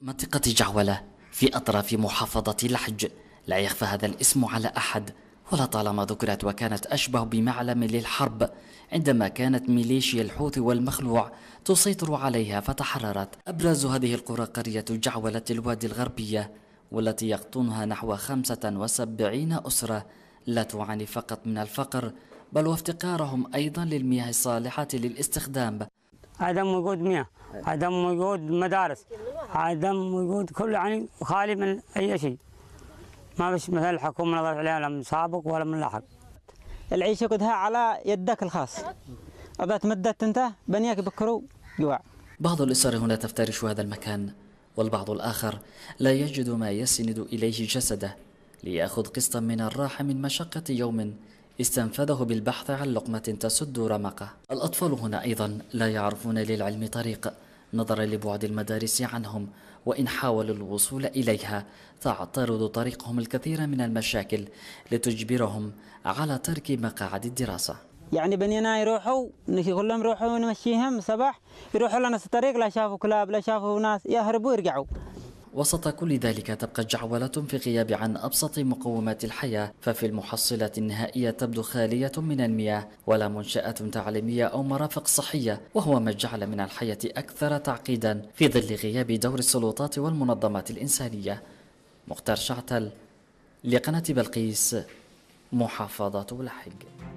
منطقة جعولة في أطراف محافظة لحج لا يخفى هذا الاسم على أحد ولطالما ذكرت وكانت أشبه بمعلم للحرب عندما كانت ميليشيا الحوثي والمخلوع تسيطر عليها فتحررت أبرز هذه القرى قرية جعولة الوادي الغربية والتي يقطنها نحو 75 أسرة لا تعاني فقط من الفقر بل وافتقارهم أيضا للمياه الصالحة للاستخدام عدم وجود مياه عدم وجود مدارس عدم وجود كل يعني خالي من اي شيء ما بس مثلا الحكومه نظرت عليها لا من سابق ولا من لاحق العيشه كلها على يدك الخاص اذا تمدت انت بنياك بكرو جوع بعض الاسر هنا تفترش هذا المكان والبعض الاخر لا يجد ما يسند اليه جسده لياخذ قسطا من الراحه من مشقه يوم استنفذه بالبحث عن لقمه تسد رمقه الاطفال هنا ايضا لا يعرفون للعلم طريق نظرا لبعد المدارس عنهم وإن حاولوا الوصول إليها تعترض طريقهم الكثير من المشاكل لتجبرهم على ترك مقاعد الدراسة يعني بنينا يروحوا نشي كلهم يروحوا نمشيهم صباح يروحوا لنا الطريق لا شافوا كلاب لا شافوا ناس يهربوا يرجعوا وسط كل ذلك تبقى الجعولة في غياب عن أبسط مقومات الحياة ففي المحصلة النهائية تبدو خالية من المياه ولا منشأة تعليمية أو مرافق صحية وهو ما جعل من الحياة أكثر تعقيدا في ظل غياب دور السلطات والمنظمات الإنسانية مختار شعتل لقناة بلقيس محافظة لحق